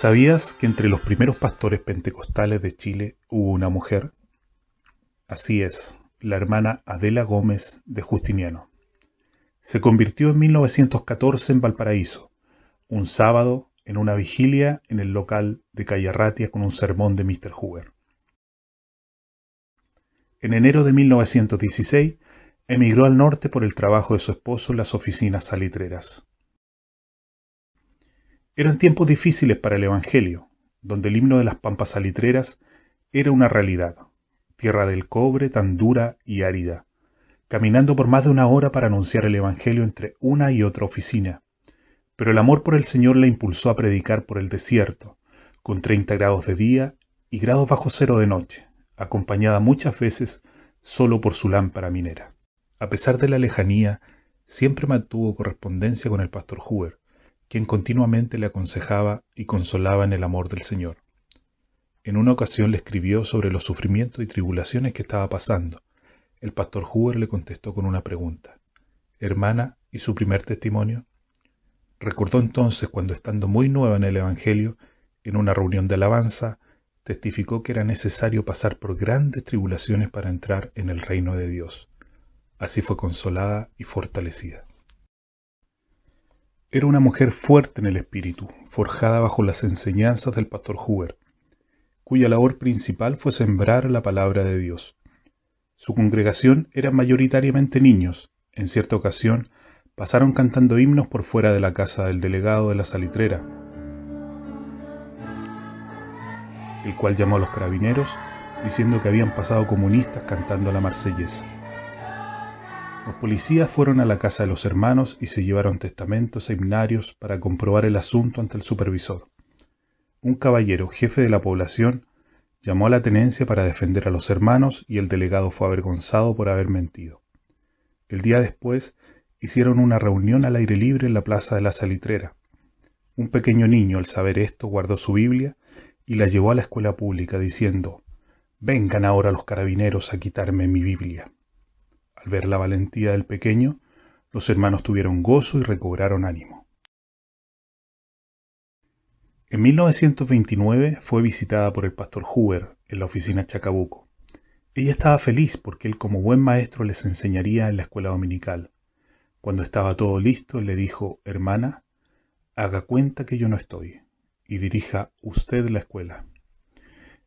¿Sabías que entre los primeros pastores pentecostales de Chile hubo una mujer? Así es, la hermana Adela Gómez de Justiniano. Se convirtió en 1914 en Valparaíso, un sábado en una vigilia en el local de Calle con un sermón de Mr. Hoover. En enero de 1916 emigró al norte por el trabajo de su esposo en las oficinas salitreras. Eran tiempos difíciles para el Evangelio, donde el himno de las pampas Alitreras era una realidad, tierra del cobre tan dura y árida, caminando por más de una hora para anunciar el Evangelio entre una y otra oficina. Pero el amor por el Señor la impulsó a predicar por el desierto, con treinta grados de día y grados bajo cero de noche, acompañada muchas veces solo por su lámpara minera. A pesar de la lejanía, siempre mantuvo correspondencia con el pastor Huber, quien continuamente le aconsejaba y consolaba en el amor del Señor. En una ocasión le escribió sobre los sufrimientos y tribulaciones que estaba pasando. El pastor Huber le contestó con una pregunta. Hermana, ¿y su primer testimonio? Recordó entonces cuando estando muy nueva en el Evangelio, en una reunión de alabanza, testificó que era necesario pasar por grandes tribulaciones para entrar en el reino de Dios. Así fue consolada y fortalecida. Era una mujer fuerte en el espíritu, forjada bajo las enseñanzas del pastor Huber, cuya labor principal fue sembrar la palabra de Dios. Su congregación era mayoritariamente niños. En cierta ocasión, pasaron cantando himnos por fuera de la casa del delegado de la salitrera, el cual llamó a los carabineros diciendo que habían pasado comunistas cantando la marsellesa. Los policías fueron a la casa de los hermanos y se llevaron testamentos e himnarios para comprobar el asunto ante el supervisor. Un caballero, jefe de la población, llamó a la tenencia para defender a los hermanos y el delegado fue avergonzado por haber mentido. El día después hicieron una reunión al aire libre en la plaza de la salitrera. Un pequeño niño, al saber esto, guardó su Biblia y la llevó a la escuela pública diciendo Vengan ahora los carabineros a quitarme mi Biblia ver la valentía del pequeño, los hermanos tuvieron gozo y recobraron ánimo. En 1929 fue visitada por el pastor Huber en la oficina Chacabuco. Ella estaba feliz porque él como buen maestro les enseñaría en la escuela dominical. Cuando estaba todo listo, le dijo, hermana, haga cuenta que yo no estoy, y dirija usted la escuela.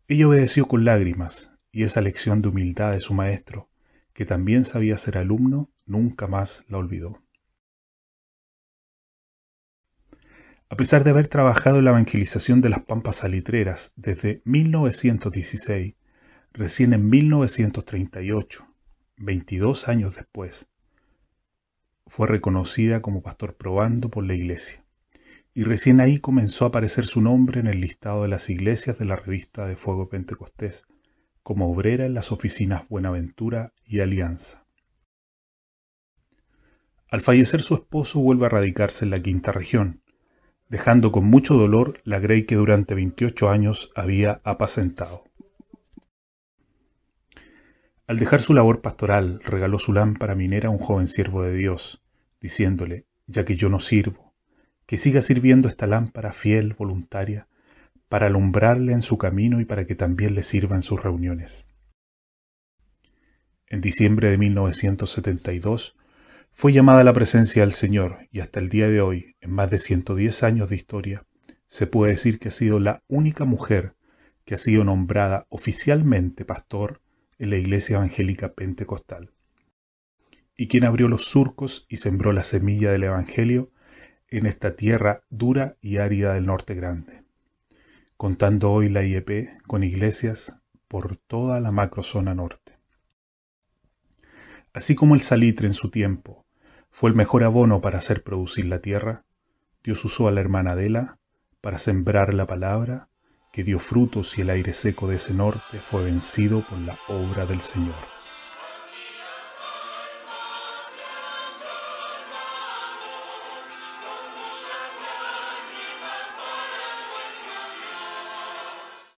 Ella obedeció con lágrimas, y esa lección de humildad de su maestro que también sabía ser alumno, nunca más la olvidó. A pesar de haber trabajado en la evangelización de las pampas salitreras desde 1916, recién en 1938, 22 años después, fue reconocida como pastor probando por la iglesia. Y recién ahí comenzó a aparecer su nombre en el listado de las iglesias de la revista de Fuego Pentecostés, como obrera en las oficinas Buenaventura y Alianza. Al fallecer su esposo vuelve a radicarse en la quinta región, dejando con mucho dolor la grey que durante 28 años había apacentado. Al dejar su labor pastoral, regaló su lámpara minera a un joven siervo de Dios, diciéndole, ya que yo no sirvo, que siga sirviendo esta lámpara fiel, voluntaria, para alumbrarle en su camino y para que también le sirva en sus reuniones. En diciembre de 1972 fue llamada a la presencia del Señor y hasta el día de hoy, en más de 110 años de historia, se puede decir que ha sido la única mujer que ha sido nombrada oficialmente pastor en la Iglesia Evangélica Pentecostal. Y quien abrió los surcos y sembró la semilla del Evangelio en esta tierra dura y árida del Norte Grande contando hoy la IEP con iglesias por toda la macrozona norte. Así como el salitre en su tiempo fue el mejor abono para hacer producir la tierra, Dios usó a la hermana Adela para sembrar la palabra que dio frutos y el aire seco de ese norte fue vencido por la obra del Señor.